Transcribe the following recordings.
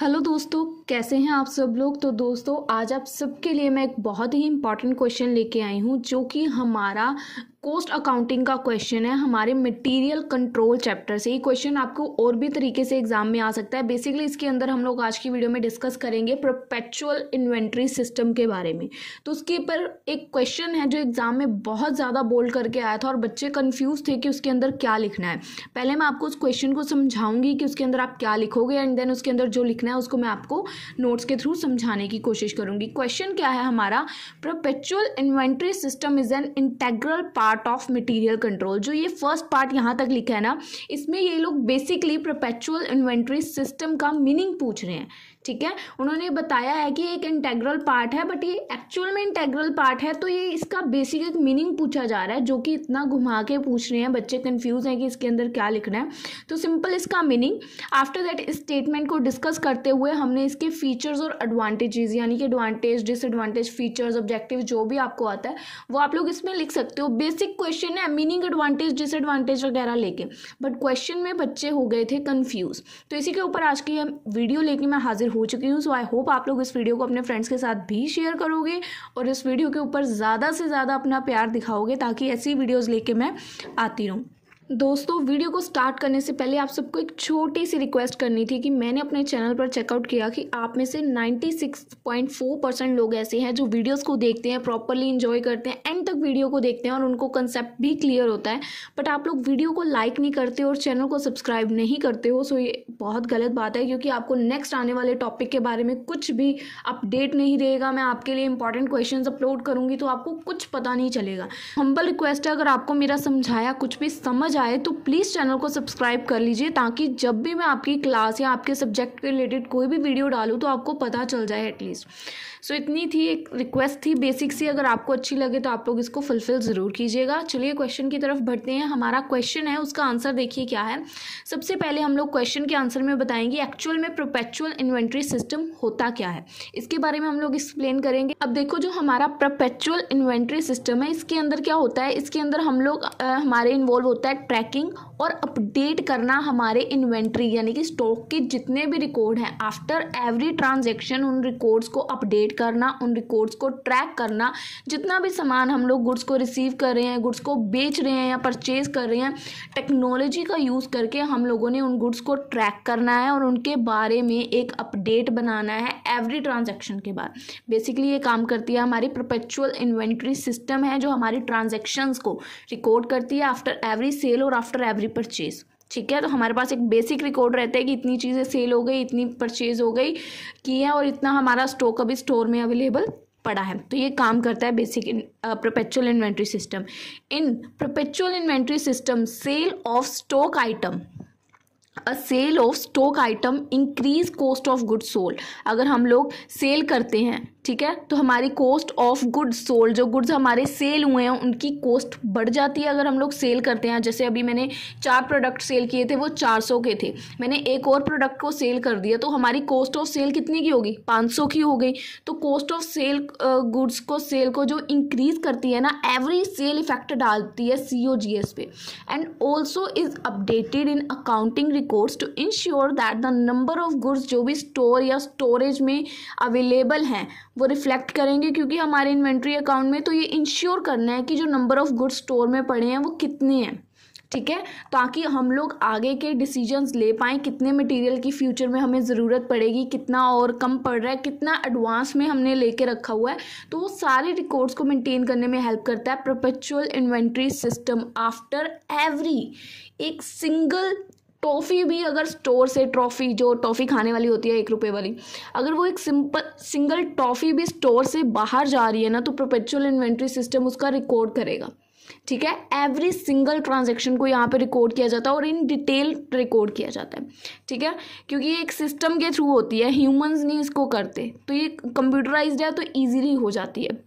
hello दोस्तों कैसे हैं आप सब लोग तो दोस्तों आज आप सबके लिए मैं एक बहुत ही इम्पॉर्टेंट क्वेश्चन लेके आई हूँ जो कि हमारा कोस्ट अकाउंटिंग का क्वेश्चन है हमारे मटेरियल कंट्रोल चैप्टर से ये क्वेश्चन आपको और भी तरीके से एग्जाम में आ सकता है बेसिकली इसके अंदर हम लोग आज की वीडियो में डिस्कस करेंगे परपेचुअल इन्वेंट्री सिस्टम के बारे में तो उसके ऊपर एक क्वेश्चन है जो एग्जाम में बहुत ज़्यादा बोल्ड करके आया था और बच्चे कन्फ्यूज थे कि उसके अंदर क्या लिखना है पहले मैं आपको उस क्वेश्चन को समझाऊंगी कि उसके अंदर आप क्या लिखोगे एंड देन उसके अंदर जो लिखना है उसको मैं आपको नोट्स के थ्रू समझाने की कोशिश करूँगी क्वेश्चन क्या है हमारा perpetual inventory system is an integral part part of material control जो ये फर्स्ट पार्ट यहाँ तक लिखा है ना इसमें ये लोग बेसिकली प्रपेचुअल इन्वेंट्री सिस्टम का मीनिंग पूछ रहे हैं ठीक है उन्होंने बताया है कि एक इंटेग्रल पार्ट है बट ये एक्चुअल में इंटेग्रल पार्ट है तो ये इसका बेसिक एक मीनिंग पूछा जा रहा है जो कि इतना घुमा के पूछ रहे हैं बच्चे कंफ्यूज हैं कि इसके अंदर क्या लिखना है तो सिंपल इसका मीनिंग आफ्टर दैट स्टेटमेंट को डिस्कस करते हुए हमने इसके फीचर्स और एडवांटेजेस यानी कि एडवांटेज डिसएडवांटेज फीचर्स ऑब्जेक्टिव जो भी आपको आता है वो आप लोग इसमें लिख सकते हो बेसिक बेसिक क्वेश्चन है मीनिंग एडवांटेज डिसएडवांटेज वगैरह लेके बट क्वेश्चन में बच्चे हो गए थे कंफ्यूज तो इसी के ऊपर आज की वीडियो लेके मैं हाजिर हो चुकी हूँ सो आई होप आप लोग इस वीडियो को अपने फ्रेंड्स के साथ भी शेयर करोगे और इस वीडियो के ऊपर ज़्यादा से ज़्यादा अपना प्यार दिखाओगे ताकि ऐसी वीडियोज़ लेके मैं आती रहूँ दोस्तों वीडियो को स्टार्ट करने से पहले आप सबको एक छोटी सी रिक्वेस्ट करनी थी कि मैंने अपने चैनल पर चेकआउट किया कि आप में से 96.4 परसेंट लोग ऐसे हैं जो वीडियोस को देखते हैं प्रॉपरली इन्जॉय करते हैं एंड तक वीडियो को देखते हैं और उनको कंसेप्ट भी क्लियर होता है बट आप लोग वीडियो को लाइक नहीं करते और चैनल को सब्सक्राइब नहीं करते हो सो ये बहुत गलत बात है क्योंकि आपको नेक्स्ट आने वाले टॉपिक के बारे में कुछ भी अपडेट नहीं रहेगा मैं आपके लिए इंपॉर्टेंट क्वेश्चन अपलोड करूँगी तो आपको कुछ पता नहीं चलेगा हम्बल रिक्वेस्ट है अगर आपको मेरा समझाया कुछ भी समझ आए तो प्लीज़ चैनल को सब्सक्राइब कर लीजिए ताकि जब भी मैं आपकी क्लास या आपके सब्जेक्ट के रिलेटेड कोई भी वीडियो डालूँ तो आपको पता चल जाए एटलीस्ट सो so, इतनी थी एक रिक्वेस्ट थी बेसिक सी अगर आपको अच्छी लगे तो आप लोग इसको फुलफिल ज़रूर कीजिएगा चलिए क्वेश्चन की तरफ बढ़ते हैं हमारा क्वेश्चन है उसका आंसर देखिए क्या है सबसे पहले हम लोग क्वेश्चन के आंसर में बताएंगे एक्चुअल में प्रोपेचुअल इन्वेंट्री सिस्टम होता क्या है इसके बारे में हम लोग एक्सप्लेन करेंगे अब देखो जो हमारा प्रपेचुअल इन्वेंट्री सिस्टम है इसके अंदर क्या होता है इसके अंदर हम लोग हमारे इन्वॉल्व होता है ट्रैकिंग और अपडेट करना हमारे इन्वेंट्री यानी कि स्टॉक के जितने भी रिकॉर्ड हैं आफ्टर एवरी ट्रांजेक्शन उन रिकॉर्ड्स को अपडेट एडिट करना उन रिकॉर्ड्स को ट्रैक करना जितना भी सामान हम लोग गुड्स को रिसीव कर रहे हैं गुड्स को बेच रहे हैं या परचेज कर रहे हैं टेक्नोलॉजी का यूज़ करके हम लोगों ने उन गुड्स को ट्रैक करना है और उनके बारे में एक अपडेट बनाना है एवरी ट्रांजेक्शन के बाद बेसिकली ये काम करती है हमारी प्रपेचुअल इन्वेंट्री सिस्टम है जो हमारी ट्रांजेक्शन्स को रिकॉर्ड करती है आफ्टर एवरी सेल और आफ्टर एवरी परचेज़ ठीक है तो हमारे पास एक बेसिक रिकॉर्ड रहता है कि इतनी चीज़ें सेल हो गई इतनी परचेज हो गई की है और इतना हमारा स्टॉक अभी स्टोर में अवेलेबल पड़ा है तो ये काम करता है basic perpetual inventory system in perpetual inventory system sale of stock item uh sale of stock item increase cost of good sold अगर हम लोग सेल करते हैं ठीक है तो हमारी कॉस्ट ऑफ गुड्स सोल्ड जो गुड्स हमारे सेल हुए हैं उनकी कॉस्ट बढ़ जाती है अगर हम लोग सेल करते हैं जैसे अभी मैंने चार प्रोडक्ट सेल किए थे वो 400 के थे मैंने एक और प्रोडक्ट को सेल कर दिया तो हमारी कॉस्ट ऑफ सेल कितनी की होगी 500 की हो गई तो कॉस्ट ऑफ सेल गुड्स को सेल को जो इंक्रीज करती है ना एवरी सेल इफेक्ट डालती है सी ओ जी एस पे and also is updated in accounting records to ensure that the number of goods जो भी स्टोर या स्टोरेज में अवेलेबल हैं वो रिफ्लेक्ट करेंगे क्योंकि हमारे इन्वेंट्री अकाउंट में तो ये इंश्योर करना है कि जो नंबर ऑफ़ गुड्स स्टोर में पड़े हैं वो कितने हैं ठीक है ताकि हम लोग आगे के डिसीजंस ले पाएँ कितने मटेरियल की फ्यूचर में हमें ज़रूरत पड़ेगी कितना और कम पड़ रहा है कितना एडवांस में हमने लेके रखा हुआ है तो वो सारे रिकॉर्ड्स को मेंटेन करने में हेल्प करता है perpetual inventory system after every एक सिंगल टॉफ़ी भी अगर स्टोर से ट्रॉफ़ी जो टॉफ़ी खाने वाली होती है एक रुपये वाली अगर वो एक सिंपल सिंगल टॉफ़ी भी स्टोर से बाहर जा रही है ना तो प्रोपेचुअल इन्वेंट्री सिस्टम उसका रिकॉर्ड करेगा ठीक है एवरी सिंगल ट्रांजेक्शन को यहाँ पे रिकॉर्ड किया जाता है और इन डिटेल रिकॉर्ड किया जाता है ठीक है क्योंकि ये एक सिस्टम के थ्रू होती है ह्यूमंस नहीं इसको करते तो ये कंप्यूटराइज है तो ईजीली हो जाती है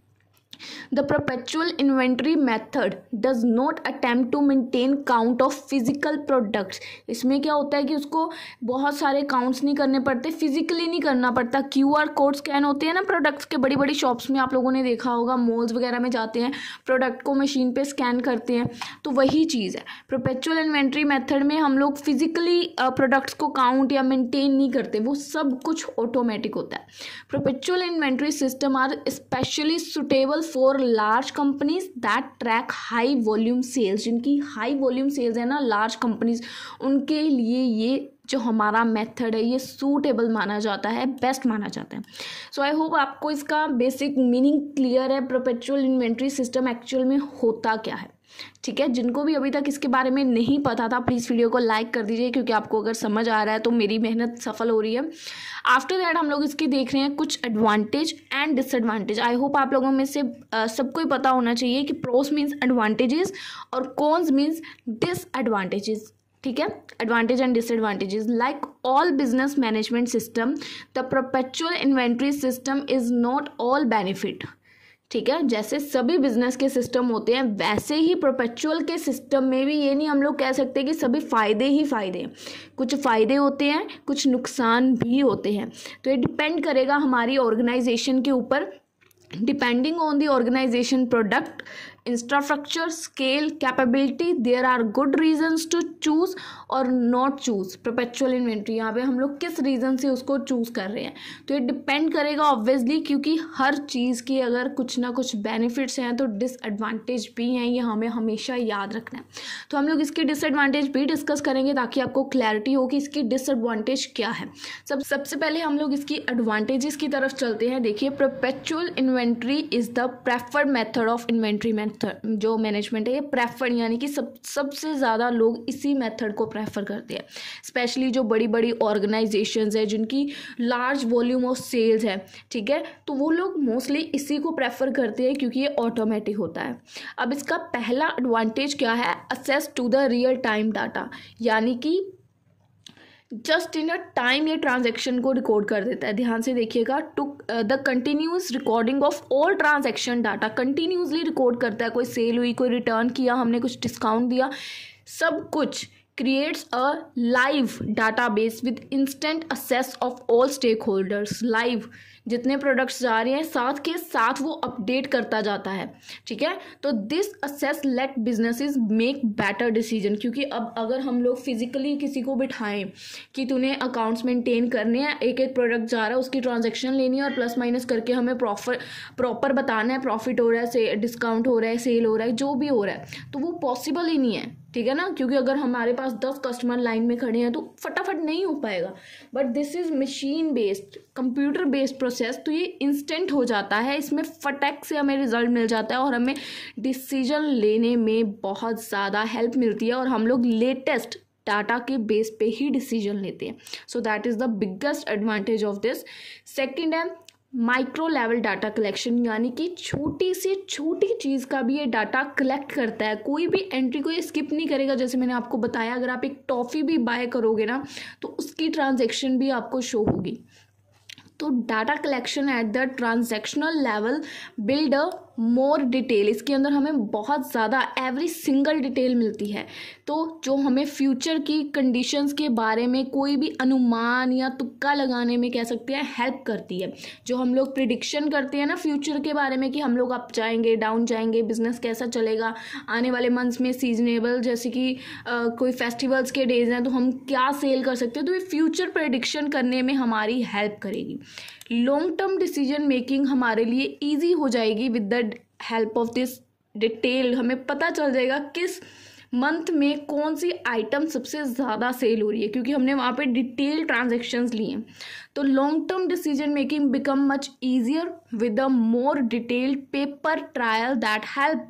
the perpetual inventory method does not attempt to maintain count of physical products इसमें क्या होता है कि उसको बहुत सारे काउंट्स नहीं करने पड़ते फिजिकली नहीं करना पड़ता क्यू आर कोड स्कैन होते हैं ना प्रोडक्ट्स के बड़ी बड़ी शॉप्स में आप लोगों ने देखा होगा मॉल्स वगैरह में जाते हैं प्रोडक्ट को मशीन पर स्कैन करते हैं तो वही चीज़ है प्रोपेचुअल इन्वेंट्री मैथड में हम लोग फिजिकली प्रोडक्ट्स को काउंट या मेनटेन नहीं करते वो सब कुछ ऑटोमेटिक होता है perpetual inventory system are specially suitable for large companies that track high volume sales जिनकी हाई वॉल्यूम सेल्स है ना लार्ज कंपनीज उनके लिए ये जो हमारा मेथड है ये सूटेबल माना जाता है बेस्ट माना जाता है सो आई होप आपको इसका बेसिक मीनिंग क्लियर है प्रपेचुअल इन्वेंट्री सिस्टम एक्चुअल में होता क्या है ठीक है जिनको भी अभी तक इसके बारे में नहीं पता था प्लीज़ वीडियो को लाइक कर दीजिए क्योंकि आपको अगर समझ आ रहा है तो मेरी मेहनत सफल हो रही है आफ्टर दैट हम लोग इसके देख रहे हैं कुछ advantage and disadvantage I hope आप लोगों में से सबको ही पता होना चाहिए कि प्रोस मीन्स एडवांटेजेस और कॉन्स मीन्स डिसएडवांटेजेस ठीक है advantage and disadvantages like all business management system the perpetual inventory system is not all benefit ठीक है जैसे सभी बिजनेस के सिस्टम होते हैं वैसे ही प्रोपेचुअल के सिस्टम में भी ये नहीं हम लोग कह सकते कि सभी फ़ायदे ही फ़ायदे हैं कुछ फ़ायदे होते हैं कुछ नुकसान भी होते हैं तो ये डिपेंड करेगा हमारी ऑर्गेनाइजेशन के ऊपर depending on the organization product infrastructure scale capability there are good reasons to choose और नॉट चूज़ प्रपेचुअल इन्वेंट्री यहाँ पे हम लोग किस रीज़न से उसको चूज़ कर रहे हैं तो ये डिपेंड करेगा ऑब्वियसली क्योंकि हर चीज़ की अगर कुछ ना कुछ बेनिफिट्स हैं तो डिसएडवांटेज भी हैं ये हमें हमेशा याद रखना है तो हम लोग इसकी डिसएडवांटेज भी डिस्कस करेंगे ताकि आपको क्लैरिटी हो कि इसकी डिसएडवांटेज क्या है सब सबसे पहले हम लोग इसकी एडवांटेजेस की तरफ चलते हैं देखिए perpetual inventory is the preferred method of inventory method जो मैनेजमेंट है ये प्रेफर्ड यानी कि सब सबसे ज़्यादा लोग इसी मेथड को प्रेफर प्रेफर करते हैं स्पेशली जो बड़ी बड़ी ऑर्गेनाइजेशन है जिनकी लार्ज वॉल्यूम ऑफ सेल्स है ठीक है तो वो लोग मोस्टली इसी को प्रेफर करते हैं क्योंकि ये ऑटोमेटिक होता है अब इसका पहला एडवांटेज क्या है access to the real time data यानी कि जस्ट इन अ टाइम ये ट्रांजेक्शन को रिकॉर्ड कर देता है ध्यान से देखिएगा to the continuous recording of all transaction data continuously record करता है कोई सेल हुई कोई रिटर्न किया हमने कुछ डिस्काउंट दिया सब कुछ creates a live database with instant access of all stakeholders live जितने प्रोडक्ट्स जा रहे हैं साथ के साथ वो अपडेट करता जाता है ठीक है तो this access let businesses make better decision क्योंकि अब अगर हम लोग फिजिकली किसी को बिठाएं कि तूने अकाउंट्स मेंटेन करने हैं एक एक प्रोडक्ट जा रहा है उसकी ट्रांजेक्शन लेनी है और प्लस माइनस करके हमें प्रॉफर प्रॉपर बताना है प्रॉफिट हो रहा है से डिस्काउंट हो रहा है सेल हो रहा है जो भी हो रहा है तो वो पॉसिबल ही नहीं है ठीक है ना क्योंकि अगर हमारे पास दस कस्टमर लाइन में खड़े हैं तो फटाफट नहीं हो पाएगा but this is machine based computer based process तो ये इंस्टेंट हो जाता है इसमें फटैक से हमें रिजल्ट मिल जाता है और हमें डिसीजन लेने में बहुत ज़्यादा हेल्प मिलती है और हम लोग लेटेस्ट डाटा के बेस पे ही डिसीजन लेते हैं so that is the biggest advantage of this second है माइक्रो लेवल डाटा कलेक्शन यानी कि छोटी से छोटी चीज़ का भी ये डाटा कलेक्ट करता है कोई भी एंट्री को ये स्किप नहीं करेगा जैसे मैंने आपको बताया अगर आप एक टॉफ़ी भी बाय करोगे ना तो उसकी ट्रांजेक्शन भी आपको शो होगी तो data collection at the transactional level build a more detail इसके अंदर हमें बहुत ज़्यादा एवरी सिंगल डिटेल मिलती है तो जो हमें फ्यूचर की कंडीशंस के बारे में कोई भी अनुमान या तुक्का लगाने में कह सकते हैं हेल्प करती है जो हम लोग प्रिडिक्शन करते हैं ना फ्यूचर के बारे में कि हम लोग अप जाएंगे डाउन जाएंगे बिजनेस कैसा चलेगा आने वाले मंथ्स में सीजनेबल जैसे कि आ, कोई फेस्टिवल्स के डेज हैं तो हम क्या सेल कर सकते हैं तो ये फ्यूचर प्रडिक्शन करने में हमारी हेल्प करेगी लॉन्ग टर्म डिसीजन मेकिंग हमारे लिए ईजी हो जाएगी with the help of this detail हमें पता चल जाएगा किस मंथ में कौन सी आइटम सबसे ज़्यादा सेल हो रही है क्योंकि हमने वहाँ पे डिटेल ट्रांजेक्शन्स लिए तो long term decision making become much easier with a more detailed paper trial that help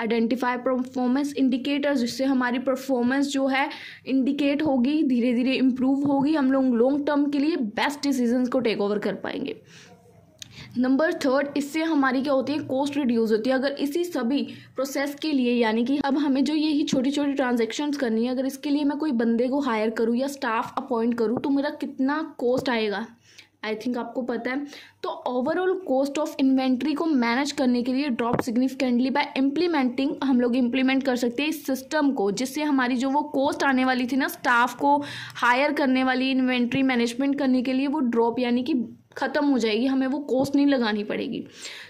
identify performance indicators जिससे हमारी परफॉर्मेंस जो है इंडिकेट होगी धीरे धीरे इम्प्रूव होगी हम लोग लॉन्ग टर्म के लिए बेस्ट डिसीजन को टेक ओवर कर पाएंगे नंबर थर्ड इससे हमारी क्या होती है कॉस्ट रिड्यूस होती है अगर इसी सभी प्रोसेस के लिए यानी कि अब हमें जो यही छोटी छोटी ट्रांजेक्शन्स करनी है अगर इसके लिए मैं कोई बंदे को हायर करूँ या स्टाफ अपॉइंट करूँ तो मेरा कितना कॉस्ट आएगा आई थिंक आपको पता है तो ओवरऑल कॉस्ट ऑफ इन्वेंट्री को मैनेज करने के लिए ड्रॉप सिग्निफिकेंटली बाय इम्प्लीमेंटिंग हम लोग इम्प्लीमेंट कर सकते हैं इस सिस्टम को जिससे हमारी जो वो कॉस्ट आने वाली थी ना स्टाफ को हायर करने वाली इन्वेंट्री मैनेजमेंट करने के लिए वो ड्रॉप यानी कि ख़त्म हो जाएगी हमें वो कोस्ट नहीं लगानी पड़ेगी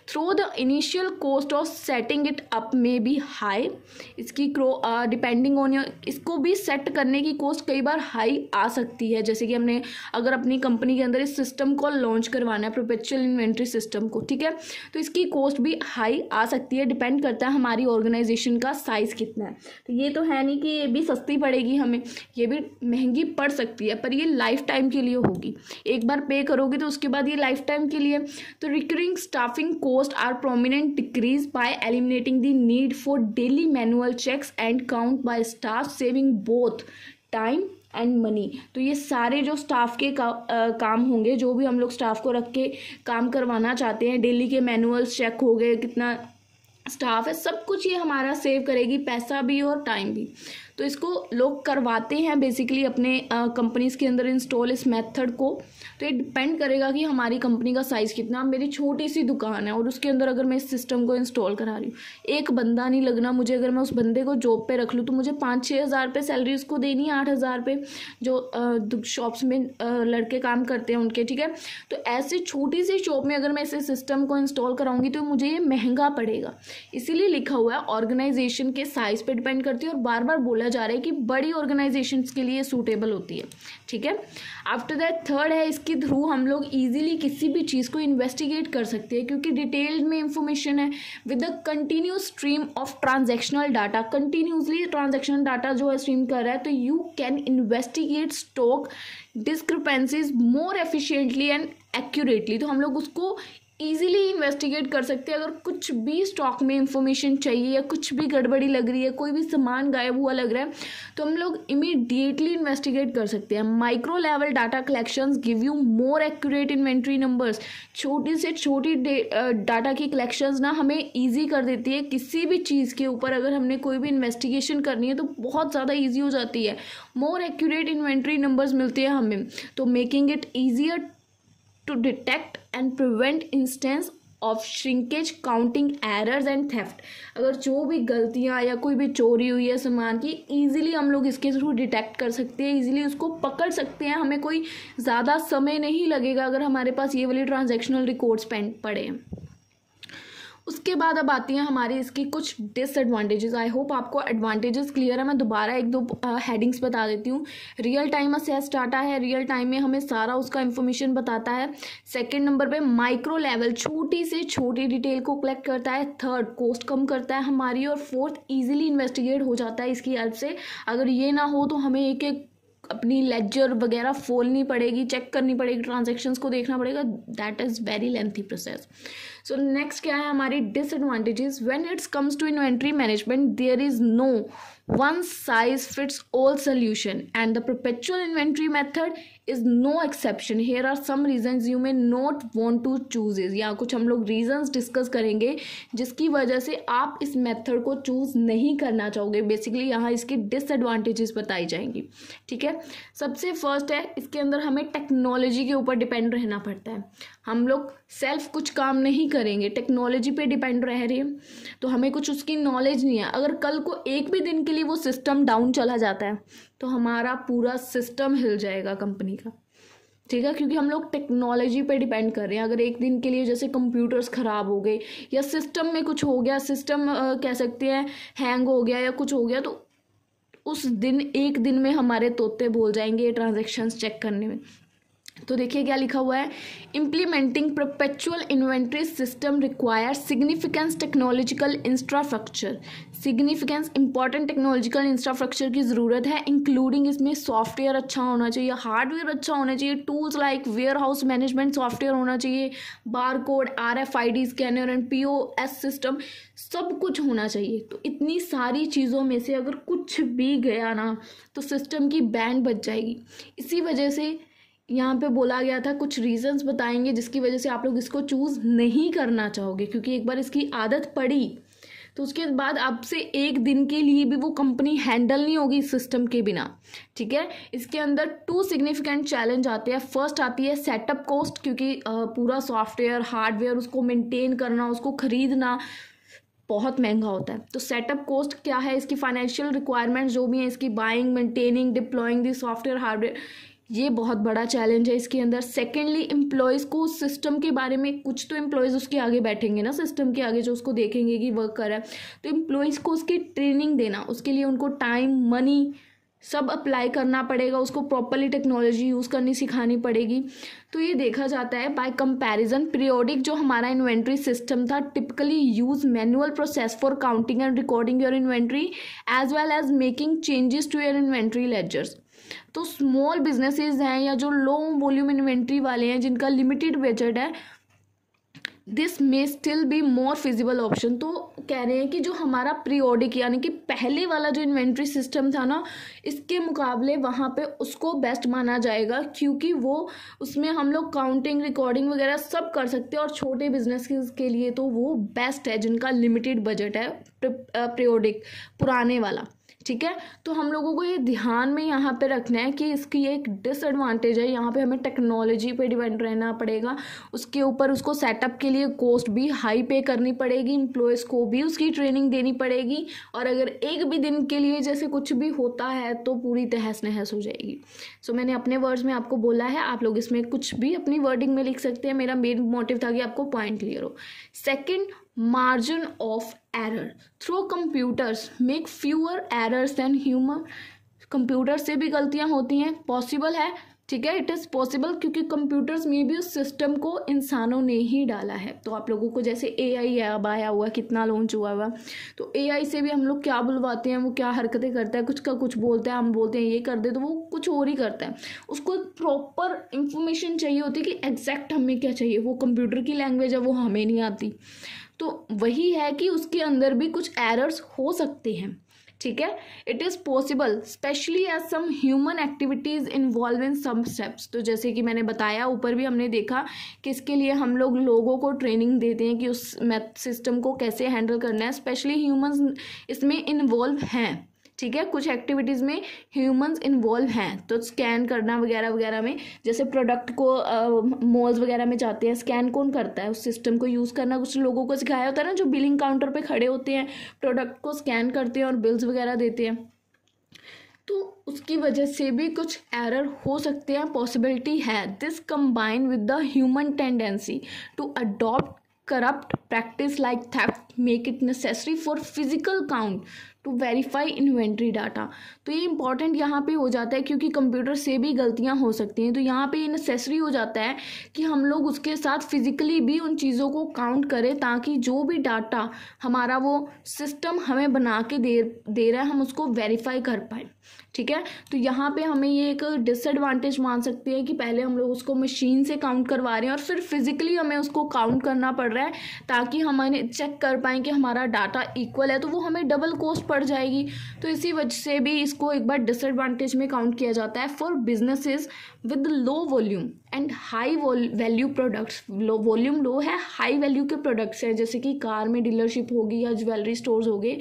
through the initial cost of setting it up में बी हाई इसकी क्रो डिपेंडिंग ऑन योर इसको भी सेट करने की कॉस्ट कई बार हाई आ सकती है जैसे कि हमने अगर अपनी कंपनी के अंदर इस सिस्टम को लॉन्च करवाना है प्रोपेचुअल इन्वेंट्री सिस्टम को ठीक है तो इसकी कॉस्ट भी हाई आ सकती है डिपेंड करता है हमारी ऑर्गेनाइजेशन का साइज़ कितना है तो ये तो है नहीं कि ये भी सस्ती पड़ेगी हमें ये भी महंगी पड़ सकती है पर ये लाइफ टाइम के लिए होगी एक बार पे करोगे तो उसके बाद ये लाइफ टाइम के लिए तो recurring staffing cost post are prominent decrease by eliminating the need for daily manual checks and count by staff saving both time and money तो ये सारे जो स्टाफ के का, आ, काम होंगे जो भी हम लोग स्टाफ को रख के काम करवाना चाहते हैं डेली के मैनुअल चेक हो गए कितना स्टाफ है सब कुछ ये हमारा सेव करेगी पैसा भी और टाइम भी तो इसको लोग करवाते हैं बेसिकली अपने कंपनीज़ के अंदर इंस्टॉल इस मेथड को तो ये डिपेंड करेगा कि हमारी कंपनी का साइज़ कितना मेरी छोटी सी दुकान है और उसके अंदर अगर मैं इस सिस्टम को इंस्टॉल करा रही हूँ एक बंदा नहीं लगना मुझे अगर मैं उस बंदे को जॉब पर रख लूँ तो मुझे पाँच छः हज़ार रुपये सैलरी उसको देनी है आठ हज़ार रुपये जो शॉप्स में लड़के काम करते हैं उनके ठीक है तो ऐसे छोटी सी शॉप में अगर मैं इसे सिस्टम को इंस्टॉल कराऊंगी तो मुझे ये महंगा पड़ेगा इसीलिए लिखा हुआ है ऑर्गेनाइजेशन के साइज़ पर डिपेंड करती है और बार बार बोला बोला जा रहा है कि बड़ी ऑर्गेनाइजेशन के लिए सूटेबल होती है ठीक है आफ्टर दैट थर्ड है इसके थ्रू हम लोग ईजिली किसी भी चीज़ को इन्वेस्टिगेट कर सकते हैं क्योंकि डिटेल्ड में इंफॉर्मेशन है with a continuous stream of transactional data continuously transactional data जो है स्ट्रीम कर रहा है तो you can investigate stock discrepancies more efficiently and accurately तो हम लोग उसको ईजिली इन्वेस्टिगेट कर सकते हैं अगर कुछ भी स्टॉक में इंफॉर्मेशन चाहिए या कुछ भी गड़बड़ी लग रही है कोई भी सामान गायब हुआ लग रहा है तो हम लोग इमीडिएटली इन्वेस्टिगेट कर सकते हैं micro level data collection give you more accurate inventory numbers छोटी से छोटी डाटा की कलेक्शन ना हमें ईजी कर देती है किसी भी चीज़ के ऊपर अगर हमने कोई भी इन्वेस्टिगेशन करनी है तो बहुत ज़्यादा ईजी हो जाती है मोर एक्यूरेट इन्वेंट्री नंबर्स मिलते हैं हमें तो making it easier to detect and prevent instance of shrinkage counting errors and theft अगर जो भी गलतियाँ या कोई भी चोरी हुई है सामान की ईजिली हम लोग इसके थ्रू डिटेक्ट कर सकते हैं ईजिली उसको पकड़ सकते हैं हमें कोई ज़्यादा समय नहीं लगेगा अगर हमारे पास ये वाली ट्रांजेक्शनल रिकॉर्ड्स पड़े हैं उसके बाद अब आती हैं हमारी इसकी कुछ डिसएडवांटेजेस आई होप आपको एडवांटेजेस क्लियर है मैं दोबारा एक दो हेडिंग्स बता देती हूँ रियल टाइम असेस डाटा है रियल टाइम में हमें सारा उसका इन्फॉर्मेशन बताता है सेकेंड नंबर पर माइक्रो लेवल छोटी से छोटी डिटेल को कलेक्ट करता है थर्ड कोस्ट कम करता है हमारी और फोर्थ ईजिली इन्वेस्टिगेट हो जाता है इसकी हेल्प से अगर ये ना हो तो हमें एक एक अपनी लेजर वगैरह फोलनी पड़ेगी चेक करनी पड़ेगी ट्रांजेक्शन्स को देखना पड़ेगा that is very lengthy process so next क्या है हमारी disadvantages when it's comes to inventory management there is no one size fits all solution and the perpetual inventory method is no exception here are some reason you may not want to choose is या कुछ हम लोग regions discuss करेंगे जिसकी वजह से आप इस मेथड को चूज़ नहीं करना चाहोगे बेसिकली यहाँ इसकी डिसएडवांटेजेस बताई जाएंगी ठीक है सबसे फर्स्ट है इसके अंदर हमें टेक्नोलॉजी के ऊपर डिपेंड रहना पड़ता है हम लोग सेल्फ कुछ काम नहीं करेंगे टेक्नोलॉजी पे डिपेंड रह रहे हैं तो हमें कुछ उसकी नॉलेज नहीं है अगर कल को एक भी दिन के लिए वो सिस्टम डाउन चला जाता है तो हमारा पूरा सिस्टम हिल जाएगा कंपनी का ठीक है क्योंकि हम लोग टेक्नोलॉजी पे डिपेंड कर रहे हैं अगर एक दिन के लिए जैसे कंप्यूटर्स ख़राब हो गए या सिस्टम में कुछ हो गया सिस्टम कह सकते हैं हैंग हो गया या कुछ हो गया तो उस दिन एक दिन में हमारे तोते बोल जाएंगे ये ट्रांजेक्शन्स चेक करने में तो देखिए क्या लिखा हुआ है implementing perpetual inventory system require significance technological infrastructure significance important technological infrastructure की ज़रूरत है इंक्लूडिंग इसमें सॉफ्टवेयर अच्छा होना चाहिए हार्डवेयर अच्छा होना चाहिए tools like warehouse management software होना चाहिए bar code R F I D scanner and P O S system सब कुछ होना चाहिए तो इतनी सारी चीज़ों में से अगर कुछ भी गया ना तो सिस्टम की बैंड बच जाएगी इसी वजह से यहाँ पे बोला गया था कुछ रीजंस बताएंगे जिसकी वजह से आप लोग इसको चूज़ नहीं करना चाहोगे क्योंकि एक बार इसकी आदत पड़ी तो उसके बाद आपसे एक दिन के लिए भी वो कंपनी हैंडल नहीं होगी इस सिस्टम के बिना ठीक है इसके अंदर टू सिग्निफिकेंट चैलेंज आते हैं फर्स्ट आती है सेटअप कॉस्ट क्योंकि पूरा सॉफ्टवेयर हार्डवेयर उसको मेंटेन करना उसको ख़रीदना बहुत महंगा होता है तो सेटअप कॉस्ट क्या है इसकी फाइनेंशियल रिक्वायरमेंट जो भी है इसकी buying maintaining deploying the software hardware ये बहुत बड़ा चैलेंज है इसके अंदर सेकेंडली एम्प्लॉयज़ को सिस्टम के बारे में कुछ तो एम्प्लॉयज़ उसके आगे बैठेंगे ना सिस्टम के आगे जो उसको देखेंगे कि वर्क कर रहा है तो एम्प्लॉयज़ को उसकी ट्रेनिंग देना उसके लिए उनको टाइम मनी सब अप्लाई करना पड़ेगा उसको प्रॉपरली टेक्नोलॉजी यूज़ करनी सिखानी पड़ेगी तो ये देखा जाता है बाय कंपैरिजन पीरियोडिक जो हमारा इन्वेंट्री सिस्टम था typically use manual process for counting and recording your inventory as well as making changes to your inventory ledgers तो स्मॉल बिजनेसेस हैं या जो लो वॉल्यूम इन्वेंट्री वाले हैं जिनका लिमिटेड बजट है this may still be more feasible option तो कह रहे हैं कि जो हमारा प्रियोडिक यानी कि पहले वाला जो इन्वेंट्री सिस्टम था ना इसके मुकाबले वहाँ पे उसको बेस्ट माना जाएगा क्योंकि वो उसमें हम लोग काउंटिंग रिकॉर्डिंग वगैरह सब कर सकते हैं और छोटे बिजनेस के लिए तो वो बेस्ट है जिनका लिमिटेड बजट है प्रियोडिक पुराने वाला ठीक है तो हम लोगों को ये ध्यान में यहाँ पे रखना है कि इसकी एक डिसएडवांटेज है यहाँ पे हमें टेक्नोलॉजी पे डिपेंड रहना पड़ेगा उसके ऊपर उसको सेटअप के लिए कॉस्ट भी हाई पे करनी पड़ेगी इम्प्लॉयज़ को भी उसकी ट्रेनिंग देनी पड़ेगी और अगर एक भी दिन के लिए जैसे कुछ भी होता है तो पूरी तहस नहस हो जाएगी सो मैंने अपने वर्ड्स में आपको बोला है आप लोग इसमें कुछ भी अपनी वर्डिंग में लिख सकते हैं मेरा मेन मोटिव था कि आपको पॉइंट क्लियर हो second margin of error through computers make fewer errors than human computer से भी गलतियां होती हैं पॉसिबल है ठीक है इट इज़ पॉसिबल क्योंकि कंप्यूटर्स में भी उस सिस्टम को इंसानों ने ही डाला है तो आप लोगों को जैसे ए आई अब आया हुआ कितना लॉन्च हुआ हुआ तो ए आई से भी हम लोग क्या बुलवाते हैं वो क्या हरकतें करता है कुछ का कुछ बोलता है हम बोलते हैं ये कर दे तो वो कुछ और ही करता है उसको प्रॉपर इंफॉर्मेशन चाहिए होती है कि एग्जैक्ट हमें क्या चाहिए वो कंप्यूटर की लैंग्वेज है वो हमें नहीं आती तो वही है कि उसके अंदर भी कुछ एरर्स हो सकते हैं ठीक है it is possible specially as some human activities involve in some steps तो जैसे कि मैंने बताया ऊपर भी हमने देखा कि इसके लिए हम लोग लोगों को ट्रेनिंग देते हैं कि उस मैथ सिस्टम को कैसे हैंडल करना है स्पेशली ह्यूमन इसमें इन्वॉल्व हैं ठीक है कुछ एक्टिविटीज़ में ह्यूमंस इन्वॉल्व हैं तो स्कैन करना वगैरह वगैरह में जैसे प्रोडक्ट को मॉल्स वगैरह में जाते हैं स्कैन कौन करता है उस सिस्टम को यूज़ करना कुछ लोगों को सिखाया होता है ना जो बिलिंग काउंटर पर खड़े होते हैं प्रोडक्ट को स्कैन करते हैं और बिल्स वगैरह देते हैं तो उसकी वजह से भी कुछ एरर हो सकते हैं पॉसिबिलिटी है this combine with the human tendency to adopt corrupt practice like theft make it necessary for physical count to verify inventory data तो ये इंपॉर्टेंट यहाँ पे हो जाता है क्योंकि कंप्यूटर से भी गलतियाँ हो सकती हैं तो यहाँ पे ये नेसेसरी हो जाता है कि हम लोग उसके साथ फिज़िकली भी उन चीज़ों को काउंट करें ताकि जो भी डाटा हमारा वो सिस्टम हमें बना के दे दे रहा है हम उसको वेरीफाई कर पाए ठीक है तो यहाँ पे हमें ये एक डिसएडवांटेज मान सकती है कि पहले हम लोग उसको मशीन से काउंट करवा रहे हैं और फिर फिज़िकली हमें उसको काउंट करना पड़ रहा है ताकि हमें चेक कर पाएँ कि हमारा डाटा इक्वल है तो वो हमें डबल कॉस्ट बढ़ जाएगी तो इसी वजह से भी इसको एक बार डिसएडवांटेज में काउंट किया जाता है for businesses with low volume and high value products low volume low है हाई वैल्यू के प्रोडक्ट्स हैं जैसे कि कार में डीलरशिप होगी या ज्वेलरी स्टोर्स हो गए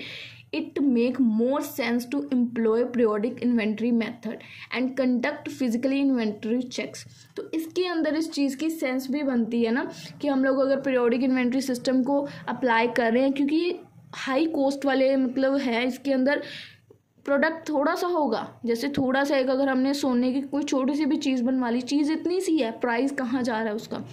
it make more sense to employ periodic inventory method and conduct physically inventory checks तो इसके अंदर इस चीज़ की सेंस भी बनती है ना कि हम लोग अगर पीरियोडिक इन्वेंट्री सिस्टम को अप्लाई कर रहे हैं क्योंकि हाई कॉस्ट वाले मतलब हैं इसके अंदर प्रोडक्ट थोड़ा सा होगा जैसे थोड़ा सा एक अगर हमने सोने की कोई छोटी सी भी चीज़ बनवा ली चीज़ इतनी सी है प्राइस कहाँ जा रहा है उसका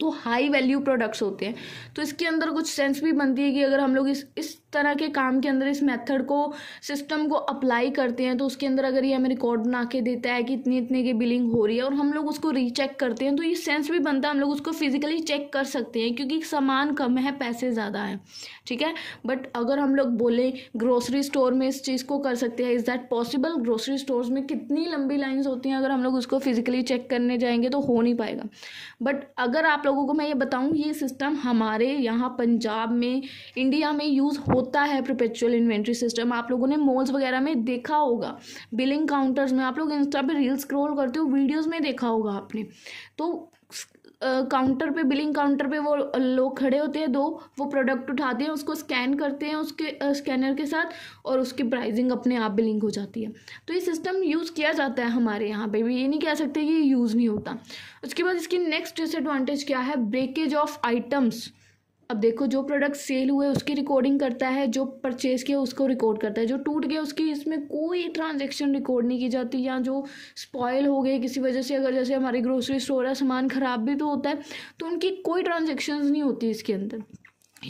तो हाई वैल्यू प्रोडक्ट्स होते हैं तो इसके अंदर कुछ सेंस भी बनती है कि अगर हम लोग इस इस तरह के काम के अंदर इस मेथड को सिस्टम को अप्लाई करते हैं तो उसके अंदर अगर ये हमें रिकॉर्ड बना के देता है कि इतनी इतने की बिलिंग हो रही है और हम लोग उसको रीचेक करते हैं तो ये सेंस भी बनता है हम लोग उसको फिजिकली चेक कर सकते हैं क्योंकि सामान कम है पैसे ज़्यादा हैं ठीक है बट अगर हम लोग बोले ग्रोसरी स्टोर में इस चीज़ को कर सकते हैं is that possible grocery store में कितनी लंबी लाइन्स होती हैं अगर हम लोग उसको फिजिकली चेक करने जाएंगे तो हो नहीं पाएगा बट अगर आप लोगों को मैं ये बताऊँ ये सिस्टम हमारे यहाँ पंजाब में इंडिया में यूज़ होता है प्रपेचुअल इन्वेंट्री सिस्टम आप लोगों ने मॉल्स वगैरह में देखा होगा बिलिंग काउंटर्स में आप लोग इंस्टा पर रील्स स्क्रॉल करते हो वीडियोज़ में देखा होगा आपने तो काउंटर पे बिलिंग काउंटर पे वो लोग खड़े होते हैं दो वो प्रोडक्ट उठाते हैं उसको स्कैन करते हैं उसके स्कैनर के साथ और उसकी प्राइसिंग अपने आप बिलिंग हो जाती है तो ये सिस्टम यूज़ किया जाता है हमारे यहाँ पे भी ये नहीं कह सकते कि यूज़ नहीं होता उसके बाद इसकी नेक्स्ट डिसएडवांटेज क्या है ब्रेकेज ऑफ आइटम्स अब देखो जो प्रोडक्ट सेल हुए उसकी रिकॉर्डिंग करता है जो परचेज़ किया उसको रिकॉर्ड करता है जो टूट गया उसकी इसमें कोई ट्रांजेक्शन रिकॉर्ड नहीं की जाती या जो स्पॉयल हो गए किसी वजह से अगर जैसे हमारे ग्रोसरी स्टोर है सामान ख़राब भी तो होता है तो उनकी कोई ट्रांजेक्शन नहीं होती इसके अंदर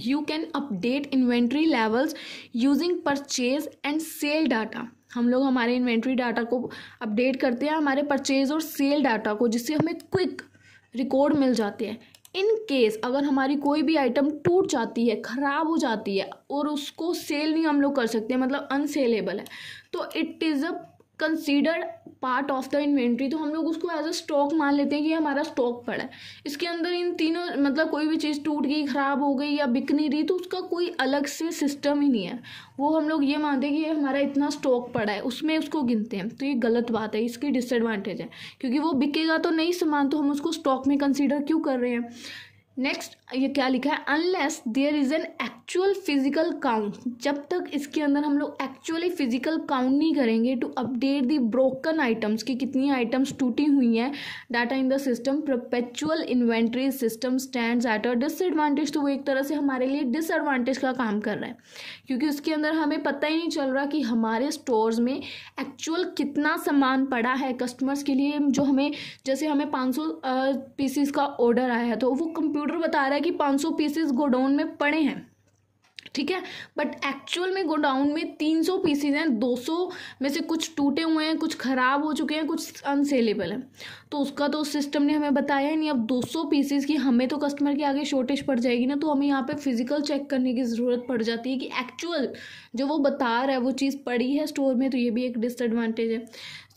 you can update inventory levels using purchase and sale data हम लोग हमारे इन्वेंट्री डाटा को अपडेट करते हैं हमारे परचेज और सेल डाटा को जिससे हमें क्विक रिकॉर्ड मिल जाते हैं इन केस अगर हमारी कोई भी आइटम टूट जाती है ख़राब हो जाती है और उसको सेल नहीं हम लोग कर सकते मतलब अनसेलेबल है तो it is a considered part of the inventory तो हम लोग उसको एज अ स्टॉक मान लेते हैं कि हमारा स्टॉक पड़ा है इसके अंदर इन तीनों मतलब कोई भी चीज़ टूट गई ख़राब हो गई या बिक नहीं रही तो उसका कोई अलग से सिस्टम ही नहीं है वो हम लोग ये मानते हैं कि ये हमारा इतना स्टॉक पड़ा है उसमें उसको गिनते हैं तो ये गलत बात है इसकी डिसएडवांटेज है क्योंकि वो बिकेगा तो नहीं सामान तो हम उसको स्टॉक में कंसिडर क्यों कर रहे हैं नेक्स्ट ये क्या लिखा है unless there is an actual physical count जब तक इसके अंदर हम लोग एक्चुअली फिजिकल काउंट नहीं करेंगे to update the broken items की कितनी आइटम्स टूटी हुई हैं data in the system perpetual inventory system stand at a disadvantage तो वो एक तरह से हमारे लिए डिसएडवांटेज का काम कर रहा है क्योंकि उसके अंदर हमें पता ही नहीं चल रहा कि हमारे स्टोर्स में एक्चुअल कितना सामान पड़ा है कस्टमर्स के लिए जो हमें जैसे हमें पाँच सौ पीसीस का ऑर्डर आया है तो वो कंप्यूटर बता रहा है कि 500 पीसेस गोडाउन में पड़े हैं ठीक है बट एक्चुअल में गोडाउन में तीन सौ पीसीज हैं दो सौ में से कुछ टूटे हुए हैं कुछ ख़राब हो चुके हैं कुछ अनसेलेबल हैं तो उसका तो सिस्टम ने हमें बताया नहीं अब दो सौ पीसीज की हमें तो कस्टमर के आगे शॉर्टेज पड़ जाएगी ना तो हमें यहाँ पर फिजिकल चेक करने की ज़रूरत पड़ जाती है कि एक्चुअल जो वो बता रहा है वो चीज़ पड़ी है स्टोर में तो ये भी एक डिसएडवांटेज है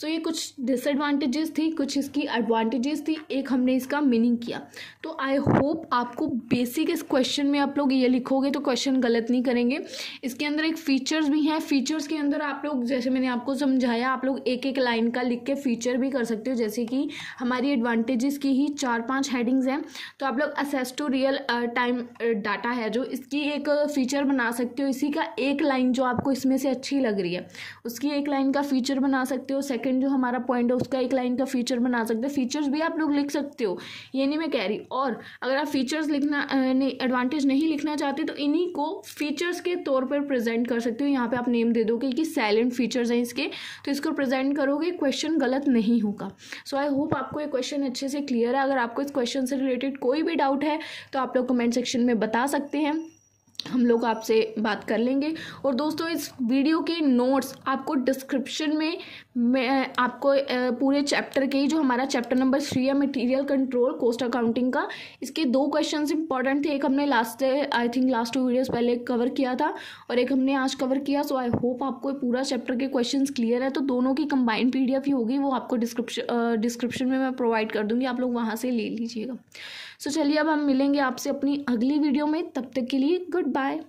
सो so, ये कुछ डिसएडवांटेजेस थी कुछ इसकी एडवांटेजेस थी एक हमने इसका मीनिंग किया तो आई होप आपको बेसिक इस क्वेश्चन में आप लोग ये लिखोगे तो क्वेश्चन गलत गलत नहीं करेंगे इसके अंदर एक फ़ीचर्स भी हैं फ़ीचर्स के अंदर आप लोग जैसे मैंने आपको समझाया आप लोग एक एक लाइन का लिख के फ़ीचर भी कर सकते हो जैसे कि हमारी एडवांटेजेस की ही चार पांच हेडिंग्स हैं तो आप लोग access to real time data है जो इसकी एक फ़ीचर बना सकते हो इसी का एक लाइन जो आपको इसमें से अच्छी लग रही है उसकी एक लाइन का फ़ीचर बना सकते हो सेकेंड जो हमारा पॉइंट है उसका एक लाइन का फ़ीचर बना सकते हो फ़ीचर्स भी आप लोग लिख सकते हो ये नहीं मैं कह रही और अगर आप फ़ीचर्स लिखना एडवांटेज नहीं लिखना चाहते तो इन्हीं को फीचर्स के तौर पर प्रेजेंट कर सकते हो यहाँ पे आप नेम दे दोगे कि साइलेंट फीचर्स हैं इसके तो इसको प्रेजेंट करोगे क्वेश्चन गलत नहीं होगा सो आई होप आपको ये क्वेश्चन अच्छे से क्लियर है अगर आपको इस क्वेश्चन से रिलेटेड कोई भी डाउट है तो आप लोग कमेंट सेक्शन में बता सकते हैं हम लोग आपसे बात कर लेंगे और दोस्तों इस वीडियो के नोट्स आपको डिस्क्रिप्शन में मैं आपको पूरे चैप्टर के ही जो हमारा चैप्टर नंबर थ्री है मटेरियल कंट्रोल कोस्ट अकाउंटिंग का इसके दो क्वेश्चंस इंपॉर्टेंट थे एक हमने last I think last two videos पहले कवर किया था और एक हमने आज कवर किया सो आई होप आपको पूरा चैप्टर के क्वेश्चन क्लियर है तो दोनों की कंबाइंड पी ही होगी वो आपको डिस्क्रिप्शन डिस्क्रिप्शन में मैं प्रोवाइड कर दूँगी आप लोग वहाँ से ले लीजिएगा सो चलिए अब हम मिलेंगे आपसे अपनी अगली वीडियो में तब तक के लिए गुड बाय